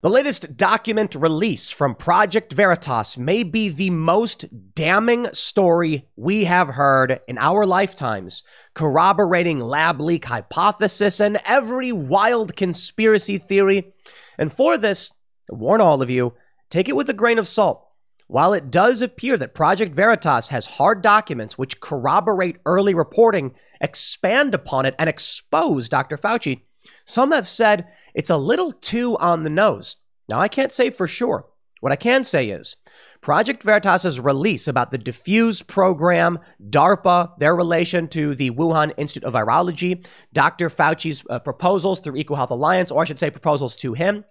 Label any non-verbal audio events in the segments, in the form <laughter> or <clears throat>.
The latest document release from Project Veritas may be the most damning story we have heard in our lifetimes, corroborating lab leak hypothesis and every wild conspiracy theory. And for this, I warn all of you, take it with a grain of salt. While it does appear that Project Veritas has hard documents which corroborate early reporting, expand upon it, and expose Dr. Fauci, some have said it's a little too on the nose. Now, I can't say for sure. What I can say is Project Veritas's release about the Diffuse program, DARPA, their relation to the Wuhan Institute of Virology, Dr. Fauci's uh, proposals through Equal Health Alliance, or I should say proposals to him,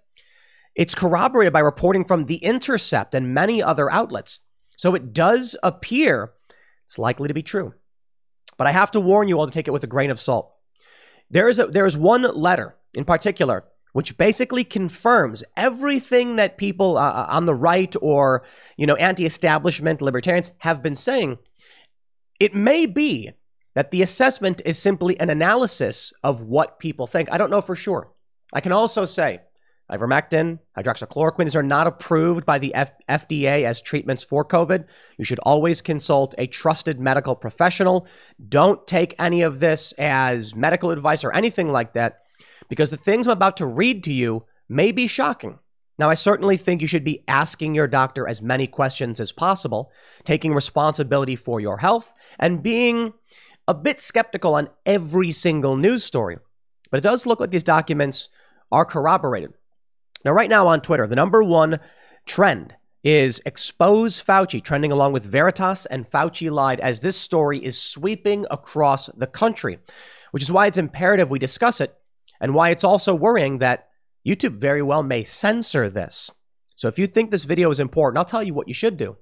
it's corroborated by reporting from The Intercept and many other outlets. So it does appear it's likely to be true. But I have to warn you all to take it with a grain of salt. There is, a, there is one letter in particular which basically confirms everything that people uh, uh, on the right or you know anti-establishment libertarians have been saying it may be that the assessment is simply an analysis of what people think i don't know for sure i can also say ivermectin hydroxychloroquine these are not approved by the F- fda as treatments for covid you should always consult a trusted medical professional don't take any of this as medical advice or anything like that because the things I'm about to read to you may be shocking. Now, I certainly think you should be asking your doctor as many questions as possible, taking responsibility for your health, and being a bit skeptical on every single news story. But it does look like these documents are corroborated. Now, right now on Twitter, the number one trend is expose Fauci, trending along with Veritas and Fauci lied, as this story is sweeping across the country, which is why it's imperative we discuss it and why it's also worrying that YouTube very well may censor this. So if you think this video is important, I'll tell you what you should do. You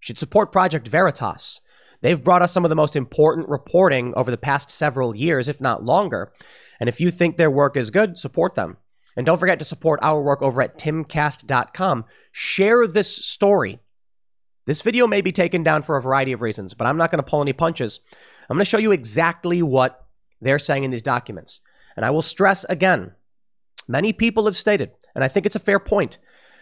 should support Project Veritas. They've brought us some of the most important reporting over the past several years, if not longer. And if you think their work is good, support them. And don't forget to support our work over at timcast.com. Share this story. This video may be taken down for a variety of reasons, but I'm not going to pull any punches. I'm going to show you exactly what they're saying in these documents. And I will stress again many people have stated, and I think it's a fair point,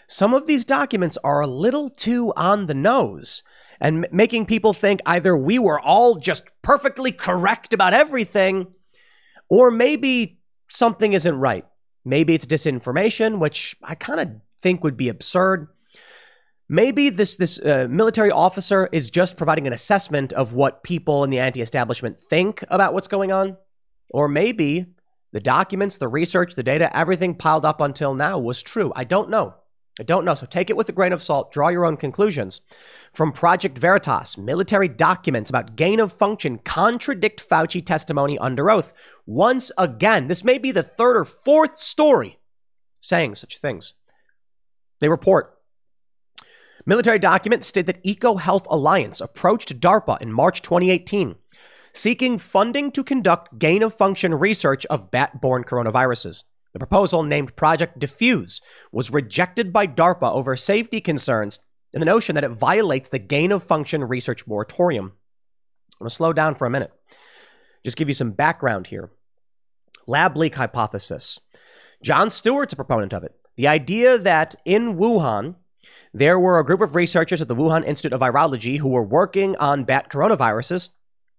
some of these documents are a little too on the nose and m- making people think either we were all just perfectly correct about everything or maybe something isn't right. Maybe it's disinformation, which I kind of think would be absurd. Maybe this this uh, military officer is just providing an assessment of what people in the anti-establishment think about what's going on, or maybe the documents, the research, the data, everything piled up until now was true. I don't know. I don't know. So take it with a grain of salt, draw your own conclusions. From Project Veritas, military documents about gain of function contradict Fauci testimony under oath. Once again, this may be the third or fourth story saying such things. They report military documents state that EcoHealth Alliance approached DARPA in March 2018 seeking funding to conduct gain of function research of bat borne coronaviruses. The proposal named Project Diffuse was rejected by DARPA over safety concerns and the notion that it violates the gain of function research moratorium. I'm going to slow down for a minute. Just give you some background here. Lab leak hypothesis. John Stewart's a proponent of it. The idea that in Wuhan, there were a group of researchers at the Wuhan Institute of Virology who were working on bat coronaviruses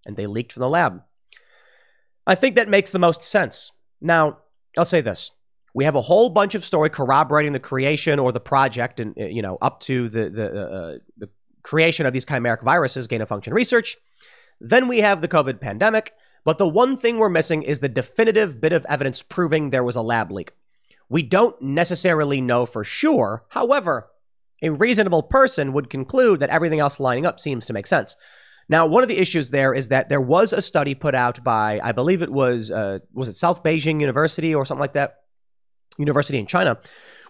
and they leaked from the lab. I think that makes the most sense. Now, I'll say this. We have a whole bunch of story corroborating the creation or the project, and uh, you know, up to the the, uh, uh, the creation of these chimeric viruses, gain of function research. Then we have the COVID pandemic, but the one thing we're missing is the definitive bit of evidence proving there was a lab leak. We don't necessarily know for sure. However, a reasonable person would conclude that everything else lining up seems to make sense. Now, one of the issues there is that there was a study put out by, I believe it was, uh, was it South Beijing University or something like that, university in China,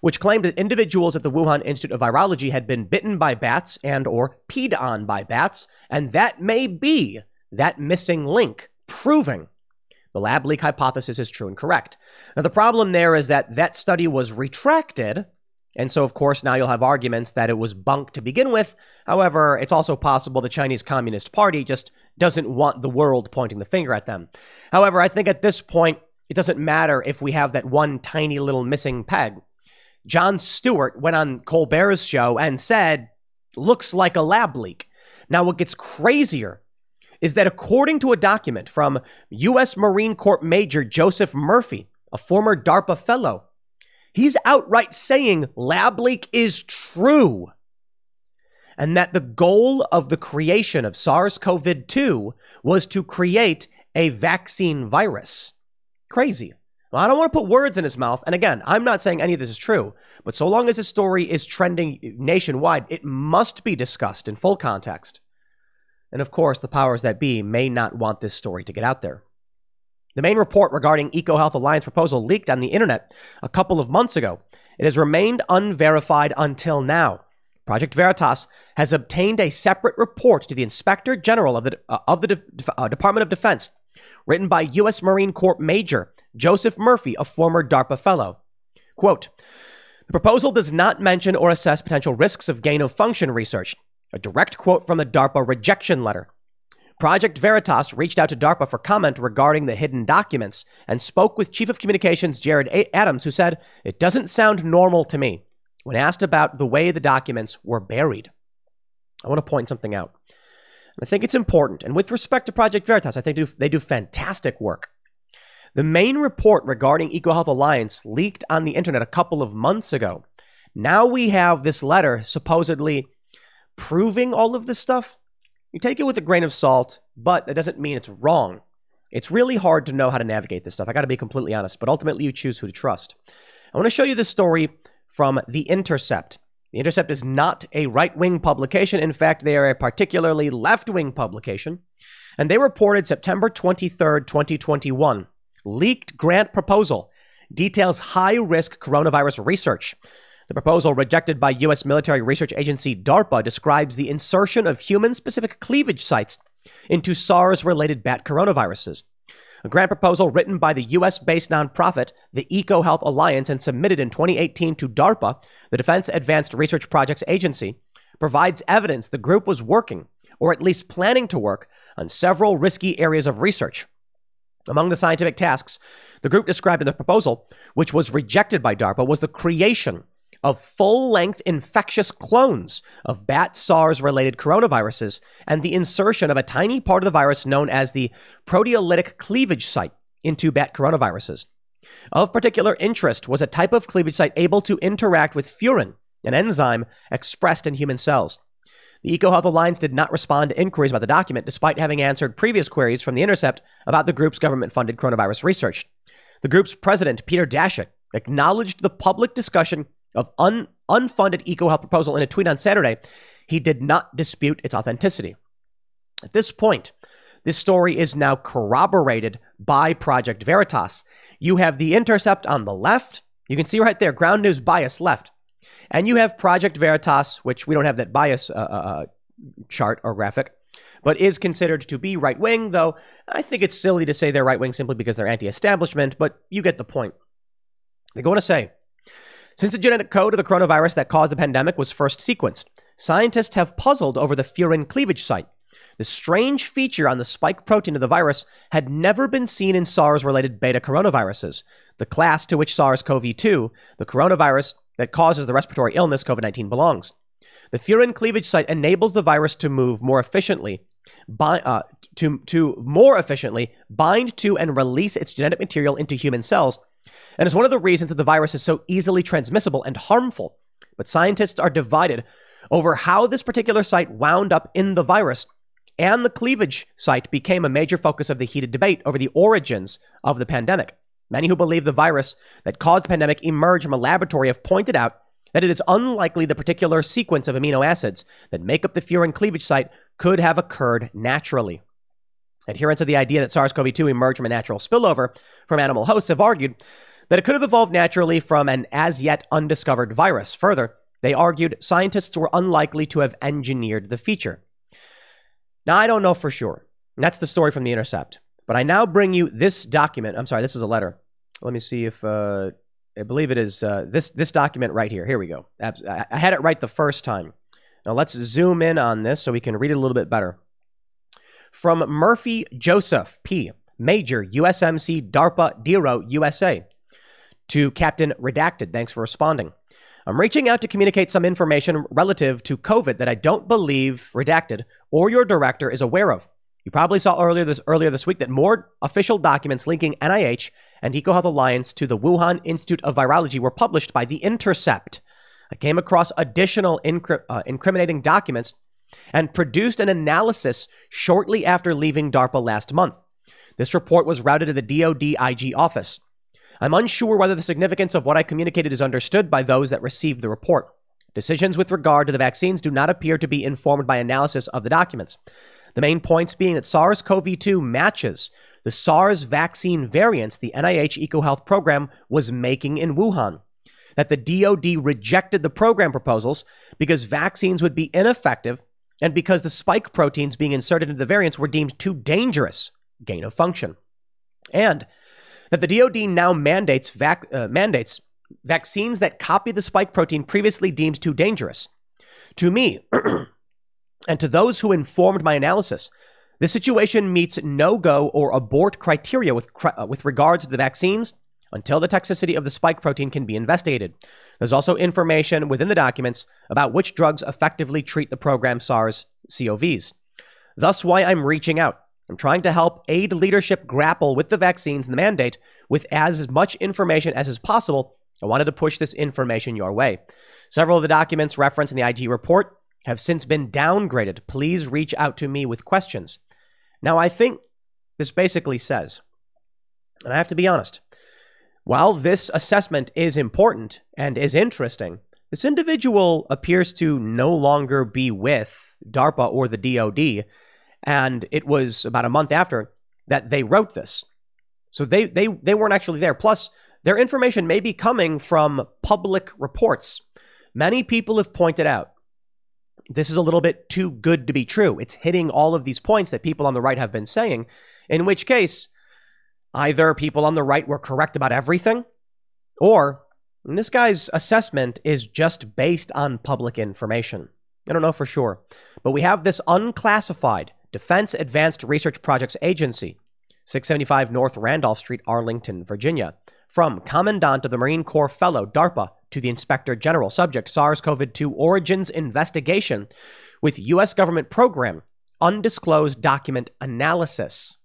which claimed that individuals at the Wuhan Institute of Virology had been bitten by bats and or peed on by bats, and that may be that missing link proving the lab leak hypothesis is true and correct. Now the problem there is that that study was retracted and so, of course, now you'll have arguments that it was bunk to begin with. However, it's also possible the Chinese Communist Party just doesn't want the world pointing the finger at them. However, I think at this point, it doesn't matter if we have that one tiny little missing peg. John Stewart went on Colbert's show and said, looks like a lab leak. Now, what gets crazier is that according to a document from U.S. Marine Corps Major Joseph Murphy, a former DARPA fellow, He's outright saying lab leak is true and that the goal of the creation of SARS CoV 2 was to create a vaccine virus. Crazy. Well, I don't want to put words in his mouth. And again, I'm not saying any of this is true, but so long as this story is trending nationwide, it must be discussed in full context. And of course, the powers that be may not want this story to get out there. The main report regarding EcoHealth Alliance proposal leaked on the internet a couple of months ago. It has remained unverified until now. Project Veritas has obtained a separate report to the Inspector General of the, uh, of the De- uh, Department of Defense, written by U.S. Marine Corps Major Joseph Murphy, a former DARPA fellow. Quote The proposal does not mention or assess potential risks of gain of function research. A direct quote from the DARPA rejection letter. Project Veritas reached out to DARPA for comment regarding the hidden documents and spoke with Chief of Communications Jared a- Adams, who said, It doesn't sound normal to me when asked about the way the documents were buried. I want to point something out. I think it's important. And with respect to Project Veritas, I think they do, they do fantastic work. The main report regarding EcoHealth Alliance leaked on the internet a couple of months ago. Now we have this letter supposedly proving all of this stuff. You take it with a grain of salt, but that doesn't mean it's wrong. It's really hard to know how to navigate this stuff. I got to be completely honest, but ultimately you choose who to trust. I want to show you this story from The Intercept. The Intercept is not a right wing publication. In fact, they are a particularly left wing publication. And they reported September 23rd, 2021, leaked grant proposal details high risk coronavirus research. The proposal, rejected by U.S. military research agency DARPA, describes the insertion of human specific cleavage sites into SARS related bat coronaviruses. A grant proposal written by the US based nonprofit, the EcoHealth Alliance, and submitted in 2018 to DARPA, the Defense Advanced Research Projects Agency, provides evidence the group was working, or at least planning to work, on several risky areas of research. Among the scientific tasks the group described in the proposal, which was rejected by DARPA, was the creation of full length infectious clones of bat SARS related coronaviruses and the insertion of a tiny part of the virus known as the proteolytic cleavage site into bat coronaviruses. Of particular interest was a type of cleavage site able to interact with furin, an enzyme expressed in human cells. The EcoHealth Alliance did not respond to inquiries about the document, despite having answered previous queries from The Intercept about the group's government funded coronavirus research. The group's president, Peter Daszak, acknowledged the public discussion of un- unfunded EcoHealth proposal in a tweet on Saturday, he did not dispute its authenticity. At this point, this story is now corroborated by Project Veritas. You have The Intercept on the left. You can see right there, ground news bias left. And you have Project Veritas, which we don't have that bias uh, uh, uh chart or graphic, but is considered to be right wing, though I think it's silly to say they're right wing simply because they're anti establishment, but you get the point. They're going to say since the genetic code of the coronavirus that caused the pandemic was first sequenced, scientists have puzzled over the furin cleavage site. The strange feature on the spike protein of the virus had never been seen in SARS related beta coronaviruses, the class to which SARS CoV 2, the coronavirus that causes the respiratory illness COVID 19, belongs. The furin cleavage site enables the virus to move more efficiently by, uh, to, to more efficiently bind to and release its genetic material into human cells and is one of the reasons that the virus is so easily transmissible and harmful. But scientists are divided over how this particular site wound up in the virus, and the cleavage site became a major focus of the heated debate over the origins of the pandemic. Many who believe the virus that caused the pandemic emerged from a laboratory have pointed out that it is unlikely the particular sequence of amino acids that make up the furin cleavage site could have occurred naturally. Adherents of the idea that SARS CoV 2 emerged from a natural spillover from animal hosts have argued that it could have evolved naturally from an as yet undiscovered virus. Further, they argued scientists were unlikely to have engineered the feature. Now, I don't know for sure. That's the story from The Intercept. But I now bring you this document. I'm sorry, this is a letter. Let me see if uh, I believe it is uh, this this document right here. Here we go. I, I had it right the first time. Now let's zoom in on this so we can read it a little bit better. From Murphy Joseph P. Major USMC DARPA DERO USA. To Captain Redacted, thanks for responding. I'm reaching out to communicate some information relative to COVID that I don't believe Redacted or your director is aware of. You probably saw earlier this earlier this week that more official documents linking NIH and EcoHealth Alliance to the Wuhan Institute of Virology were published by The Intercept. I came across additional incri- uh, incriminating documents and produced an analysis shortly after leaving DARPA last month. This report was routed to the DoD IG office. I'm unsure whether the significance of what I communicated is understood by those that received the report. Decisions with regard to the vaccines do not appear to be informed by analysis of the documents. The main points being that SARS CoV 2 matches the SARS vaccine variants the NIH EcoHealth program was making in Wuhan. That the DoD rejected the program proposals because vaccines would be ineffective and because the spike proteins being inserted into the variants were deemed too dangerous, gain of function. And that the DoD now mandates vac- uh, mandates vaccines that copy the spike protein previously deemed too dangerous. To me, <clears throat> and to those who informed my analysis, the situation meets no go or abort criteria with, uh, with regards to the vaccines until the toxicity of the spike protein can be investigated. There's also information within the documents about which drugs effectively treat the program SARS COVs. Thus, why I'm reaching out. I'm trying to help aid leadership grapple with the vaccines and the mandate with as much information as is possible. I wanted to push this information your way. Several of the documents referenced in the IG report have since been downgraded. Please reach out to me with questions. Now, I think this basically says, and I have to be honest, while this assessment is important and is interesting, this individual appears to no longer be with DARPA or the DoD and it was about a month after that they wrote this. So they, they, they weren't actually there. Plus, their information may be coming from public reports. Many people have pointed out this is a little bit too good to be true. It's hitting all of these points that people on the right have been saying, in which case, either people on the right were correct about everything, or this guy's assessment is just based on public information. I don't know for sure. But we have this unclassified Defense Advanced Research Projects Agency, 675 North Randolph Street, Arlington, Virginia. From Commandant of the Marine Corps Fellow, DARPA, to the Inspector General, subject SARS CoV 2 Origins Investigation with U.S. Government Program, Undisclosed Document Analysis.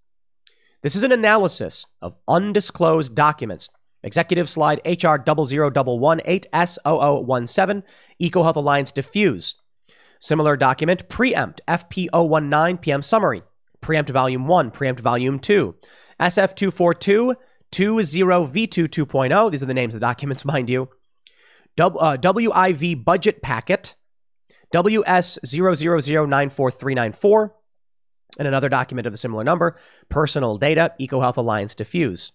This is an analysis of undisclosed documents. Executive slide HR 00118S0017, EcoHealth Alliance Diffuse. Similar document, preempt, FP019 PM summary, preempt volume 1, preempt volume 2, SF242, 20V2 v 2 2 These are the names of the documents, <laughs> mind you. Uh, WIV budget packet, ws 94394 and another document of a similar number, personal data, EcoHealth Alliance Diffuse.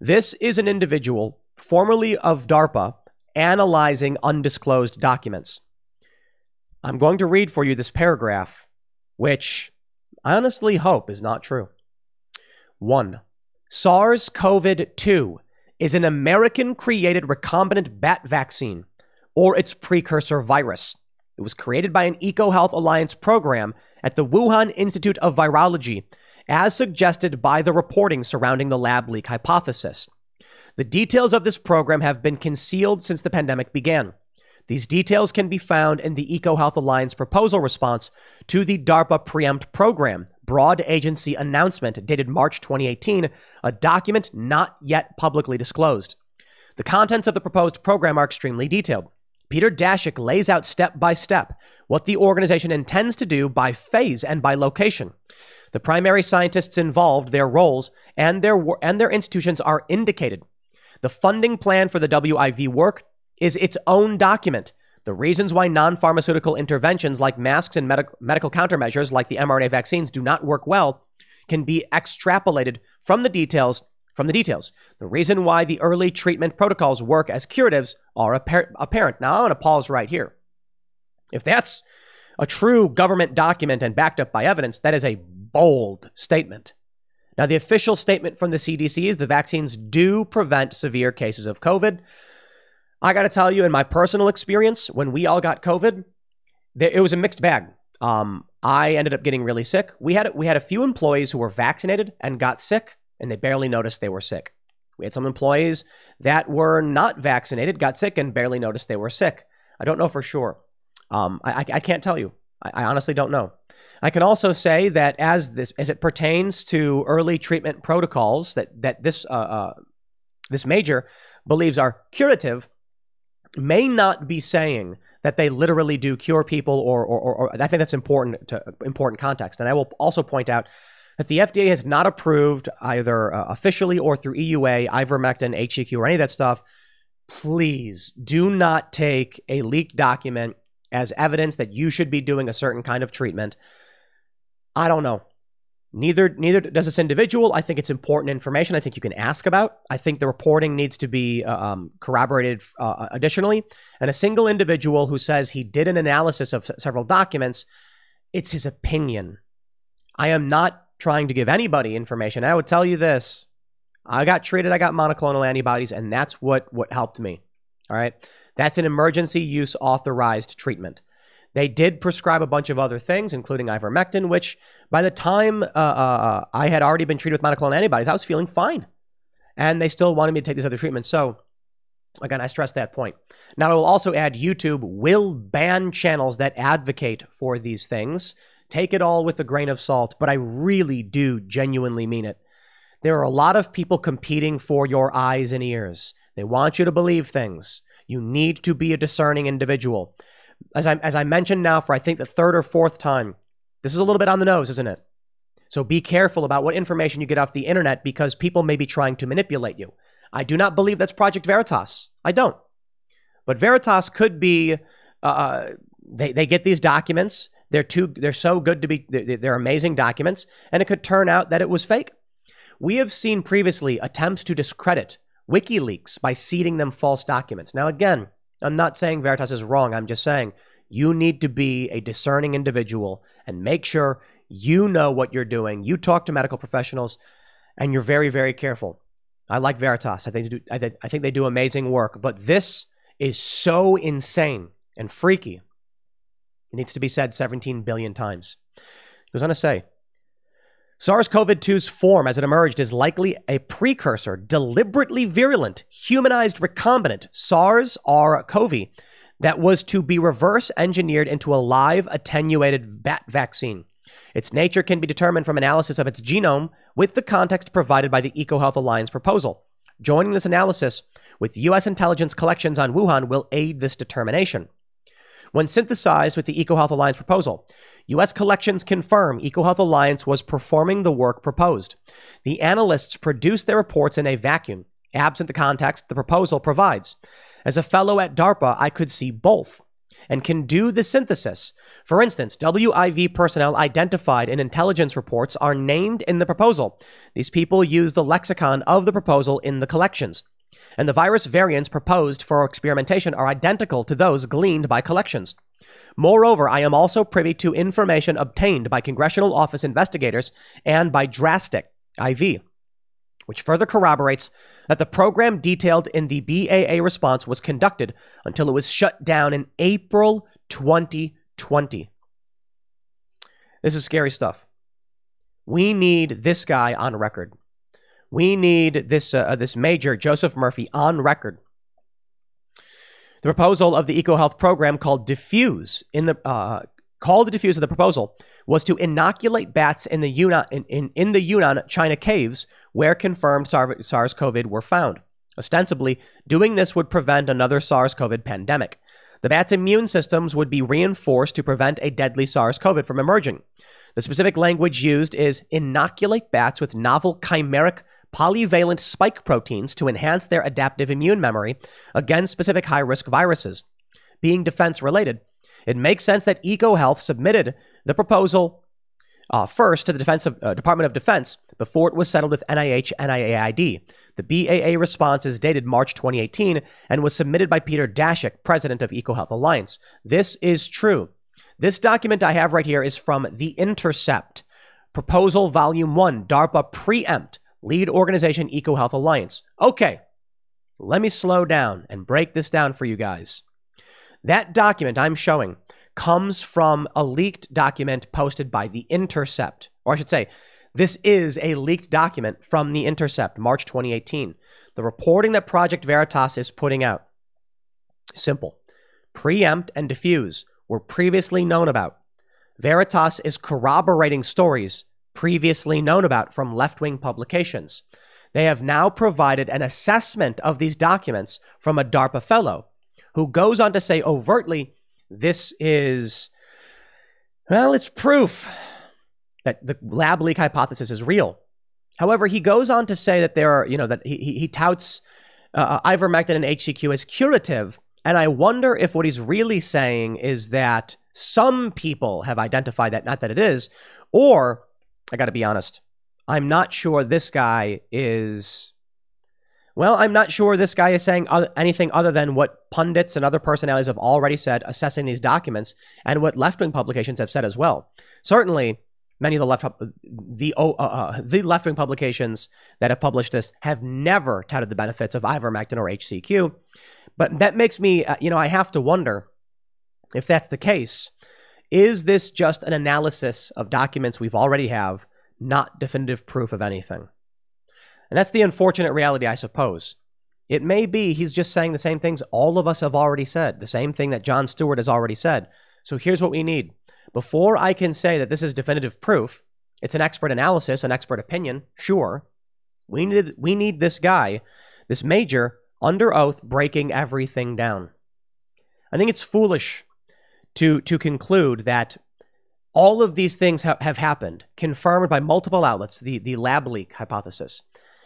This is an individual formerly of DARPA analyzing undisclosed documents. I'm going to read for you this paragraph, which I honestly hope is not true. 1. SARS CoV 2 is an American created recombinant bat vaccine, or its precursor virus. It was created by an EcoHealth Alliance program at the Wuhan Institute of Virology, as suggested by the reporting surrounding the lab leak hypothesis. The details of this program have been concealed since the pandemic began. These details can be found in the EcoHealth Alliance proposal response to the DARPA Preempt Program broad agency announcement dated March 2018, a document not yet publicly disclosed. The contents of the proposed program are extremely detailed. Peter Daszak lays out step by step what the organization intends to do by phase and by location. The primary scientists involved, their roles, and their, and their institutions are indicated. The funding plan for the WIV work is its own document. The reasons why non pharmaceutical interventions like masks and medical countermeasures like the mRNA vaccines do not work well can be extrapolated from the details from the details. The reason why the early treatment protocols work as curatives are appar- apparent. Now, I'm going to pause right here. If that's a true government document and backed up by evidence, that is a bold statement. Now, the official statement from the CDC is the vaccines do prevent severe cases of COVID, I got to tell you, in my personal experience, when we all got COVID, it was a mixed bag. Um, I ended up getting really sick. We had we had a few employees who were vaccinated and got sick, and they barely noticed they were sick. We had some employees that were not vaccinated, got sick, and barely noticed they were sick. I don't know for sure. Um, I, I, can't tell you. I, I honestly don't know. I can also say that as this as it pertains to early treatment protocols that that this uh, uh, this major believes are curative, may not be saying that they literally do cure people or, or, or, or I think that's important to important context. And I will also point out that the FDA has not approved either uh, officially or through EUA ivermectin, HEQ, or any of that stuff. Please do not take a leaked document as evidence that you should be doing a certain kind of treatment. I don't know. Neither neither does this individual. I think it's important information. I think you can ask about. I think the reporting needs to be uh, um, corroborated uh, uh, additionally. And a single individual who says he did an analysis of s- several documents, it's his opinion. I am not trying to give anybody information. I would tell you this: I got treated. I got monoclonal antibodies, and that's what what helped me. All right, that's an emergency use authorized treatment. They did prescribe a bunch of other things, including ivermectin, which by the time uh, uh, uh, I had already been treated with monoclonal antibodies, I was feeling fine. And they still wanted me to take these other treatments. So, again, I stress that point. Now, I will also add YouTube will ban channels that advocate for these things. Take it all with a grain of salt, but I really do genuinely mean it. There are a lot of people competing for your eyes and ears. They want you to believe things. You need to be a discerning individual as I, as I mentioned now for I think the third or fourth time, this is a little bit on the nose, isn't it? So be careful about what information you get off the internet because people may be trying to manipulate you. I do not believe that's Project Veritas. I don't. But Veritas could be, uh, uh they, they get these documents. They're too, they're so good to be, they're, they're amazing documents. And it could turn out that it was fake. We have seen previously attempts to discredit WikiLeaks by seeding them false documents. Now, again, I'm not saying Veritas is wrong. I'm just saying you need to be a discerning individual and make sure you know what you're doing. You talk to medical professionals and you're very, very careful. I like Veritas. I think they do, I, th- I think they do amazing work, but this is so insane and freaky. It needs to be said 17 billion times. He goes on to say, SARS CoV 2's form as it emerged is likely a precursor, deliberately virulent, humanized recombinant SARS CoV that was to be reverse engineered into a live attenuated bat vaccine. Its nature can be determined from analysis of its genome with the context provided by the EcoHealth Alliance proposal. Joining this analysis with U.S. intelligence collections on Wuhan will aid this determination when synthesized with the EcoHealth Alliance proposal. U.S. collections confirm EcoHealth Alliance was performing the work proposed. The analysts produced their reports in a vacuum, absent the context the proposal provides. As a fellow at DARPA, I could see both and can do the synthesis. For instance, WIV personnel identified in intelligence reports are named in the proposal. These people use the lexicon of the proposal in the collections and the virus variants proposed for experimentation are identical to those gleaned by collections. Moreover, I am also privy to information obtained by congressional office investigators and by Drastic IV, which further corroborates that the program detailed in the BAA response was conducted until it was shut down in April 2020. This is scary stuff. We need this guy on record. We need this uh, this major Joseph Murphy on record. The proposal of the EcoHealth program called Diffuse in the uh, called Diffuse of the proposal was to inoculate bats in the Yunnan in, in, in the Yunnan China caves where confirmed SARS-CoV were found. Ostensibly, doing this would prevent another SARS-CoV pandemic. The bat's immune systems would be reinforced to prevent a deadly SARS-CoV from emerging. The specific language used is inoculate bats with novel chimeric polyvalent spike proteins to enhance their adaptive immune memory against specific high risk viruses. Being defense related, it makes sense that EcoHealth submitted the proposal uh, first to the Defense of, uh, Department of Defense before it was settled with NIH niaid The BAA response is dated March 2018 and was submitted by Peter Daszak, president of EcoHealth Alliance. This is true. This document I have right here is from The Intercept, Proposal Volume 1, DARPA Preempt, lead organization EcoHealth Alliance. Okay, let me slow down and break this down for you guys. That document I'm showing comes from a leaked document posted by The Intercept, or I should say, this is a leaked document from The Intercept, March 2018. The reporting that Project Veritas is putting out. Simple. Preempt and diffuse were previously known about. Veritas is corroborating stories previously known about from left wing publications. They have now provided an assessment of these documents from a DARPA fellow who goes on to say overtly, this is, well, it's proof that the lab leak hypothesis is real. However, he goes on to say that there are, you know, that he, he, he touts uh, uh ivermectin and HCQ as curative. And I wonder if what he's really saying is that some people have identified that, not that it is, or I got to be honest. I'm not sure this guy is. Well, I'm not sure this guy is saying other, anything other than what pundits and other personalities have already said assessing these documents and what left wing publications have said as well. Certainly, many of the left uh, the oh, uh, uh, the left wing publications that have published this have never touted the benefits of ivermectin or HCQ. But that makes me, uh, you know, I have to wonder if that's the case. Is this just an analysis of documents we've already have, not definitive proof of anything? And that's the unfortunate reality, I suppose. It may be he's just saying the same things all of us have already said, the same thing that John Stewart has already said. So here's what we need. Before I can say that this is definitive proof, it's an expert analysis, an expert opinion, sure. We need, we need this guy, this major, under oath, breaking everything down. I think it's foolish to to conclude that all of these things ha- have happened, confirmed by multiple outlets, the, the lab leak hypothesis,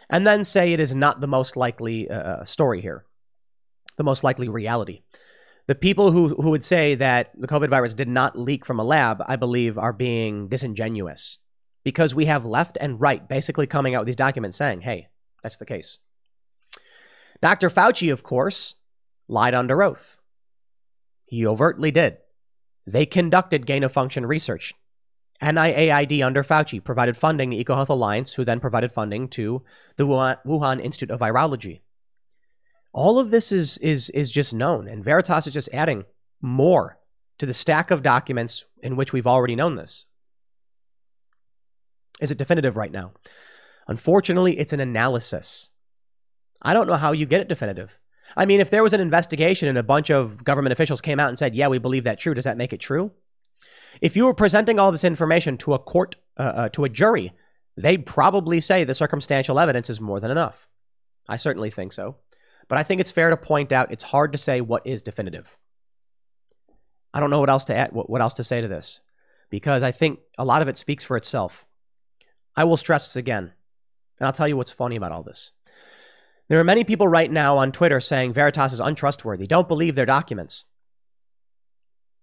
and then say it is not the most likely uh, uh, story here, the most likely reality. The people who, who would say that the COVID virus did not leak from a lab, I believe, are being disingenuous because we have left and right basically coming out with these documents saying, hey, that's the case. Dr. Fauci, of course, lied under oath. He overtly did. They conducted gain of function research. NIAID under Fauci provided funding to EcoHealth Alliance, who then provided funding to the Wuhan Institute of Virology. All of this is, is, is just known, and Veritas is just adding more to the stack of documents in which we've already known this. Is it definitive right now? Unfortunately, it's an analysis. I don't know how you get it definitive. I mean, if there was an investigation and a bunch of government officials came out and said, yeah, we believe that true, does that make it true? If you were presenting all this information to a court, uh, uh, to a jury, they'd probably say the circumstantial evidence is more than enough. I certainly think so. But I think it's fair to point out it's hard to say what is definitive. I don't know what else to add, what else to say to this, because I think a lot of it speaks for itself. I will stress this again, and I'll tell you what's funny about all this. There are many people right now on Twitter saying Veritas is untrustworthy. Don't believe their documents.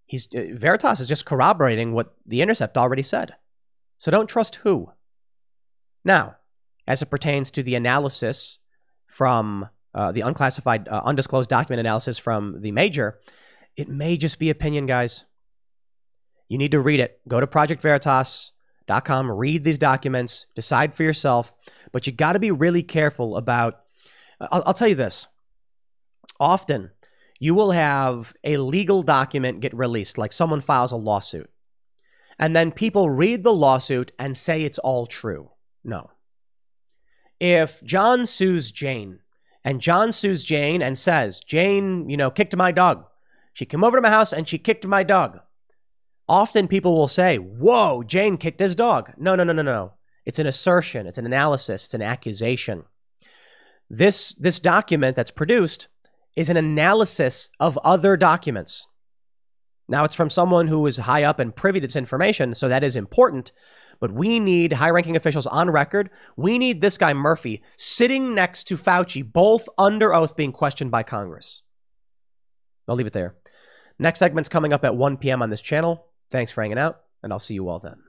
He's, uh, Veritas is just corroborating what The Intercept already said. So don't trust who. Now, as it pertains to the analysis from uh, the unclassified, uh, undisclosed document analysis from the major, it may just be opinion, guys. You need to read it. Go to projectveritas.com, read these documents, decide for yourself. But you got to be really careful about I'll, I'll tell you this. Often, you will have a legal document get released, like someone files a lawsuit, and then people read the lawsuit and say it's all true. No. If John sues Jane, and John sues Jane and says, Jane, you know, kicked my dog. She came over to my house and she kicked my dog. Often people will say, Whoa, Jane kicked his dog. No, no, no, no, no. It's an assertion, it's an analysis, it's an accusation. This, this document that's produced is an analysis of other documents. Now, it's from someone who is high up and privy to this information, so that is important. But we need high ranking officials on record. We need this guy, Murphy, sitting next to Fauci, both under oath being questioned by Congress. I'll leave it there. Next segment's coming up at 1 p.m. on this channel. Thanks for hanging out, and I'll see you all then.